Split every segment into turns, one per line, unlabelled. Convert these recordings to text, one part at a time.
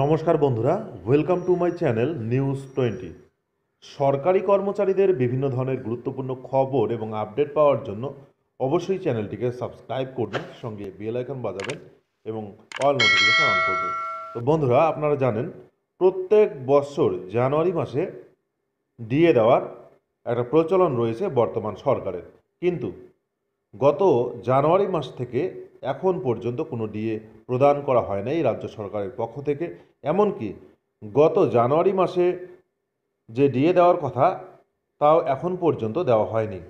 নমস্কার বন্ধুরা welcome to my channel news twenty সরকারি কর্মচারীদের বিভিন্ন ধরনের গুরুত্বপূর্ণ খবর এবং আপডেট পাওয়ার জন্য অবশ্যই চ্যানেলটিকে সাবস্ক্রাইব করবেন সঙ্গে বেল আইকন বাজাবেন এবং অল নোটিফিকেশন অন করবেন তো বন্ধুরা আপনারা জানেন প্রত্যেক বছর জানুয়ারি মাসে দিয়ে দেওয়ার একটা প্রচলন রয়েছে বর্তমান সরকারের কিন্তু গত জানুয়ারি মাস থেকে এখন পর্যন্ত কোনো ডিএ প্রদান করা হয় নাই রাজ্য সরকারের পক্ষ থেকে এমনকি গত জানুয়ারি মাসে যে ডিএ দেওয়ার কথা তাও এখন পর্যন্ত দেওয়া হয়নি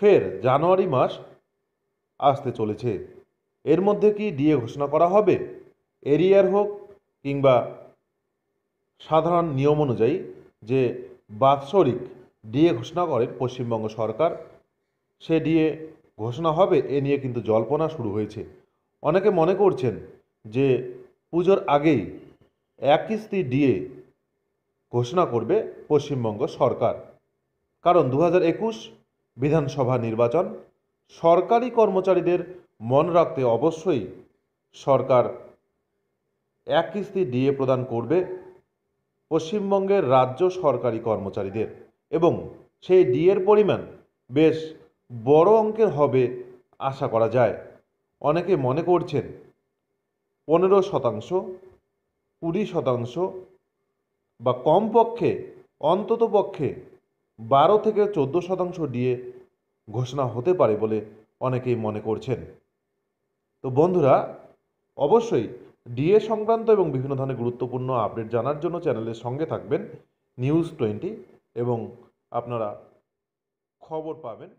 ফের জানুয়ারি মাস আসতে চলেছে এর মধ্যে কি ডিএ ঘোষণা করা হবে এরিয়ার হোক কিংবা সাধারণ নিয়ম অনুযায়ী যে বাৎসরিক ডিএ ঘোষণা করেন পশ্চিমবঙ্গ সরকার সে ডিএ ঘোষণা হবে এ নিয়ে কিন্তু জল্পনা শুরু হয়েছে অনেকে মনে করছেন যে পুজোর আগেই এক কিস্তি দিয়ে ঘোষণা করবে পশ্চিমবঙ্গ সরকার কারণ দু একুশ বিধানসভা নির্বাচন সরকারি কর্মচারীদের মন রাখতে অবশ্যই সরকার এক কিস্তি দিয়ে প্রদান করবে পশ্চিমবঙ্গের রাজ্য সরকারি কর্মচারীদের এবং সেই ডিএর পরিমাণ বেশ বড় অঙ্কের হবে আশা করা যায় অনেকে মনে করছেন পনেরো শতাংশ কুড়ি শতাংশ বা কমপক্ষে অন্ততপক্ষে বারো থেকে চোদ্দ শতাংশ দিয়ে ঘোষণা হতে পারে বলে অনেকেই মনে করছেন তো বন্ধুরা অবশ্যই ডিএ সংক্রান্ত এবং বিভিন্ন ধরনের গুরুত্বপূর্ণ আপডেট জানার জন্য চ্যানেলের সঙ্গে থাকবেন নিউজ টোয়েন্টি এবং আপনারা খবর পাবেন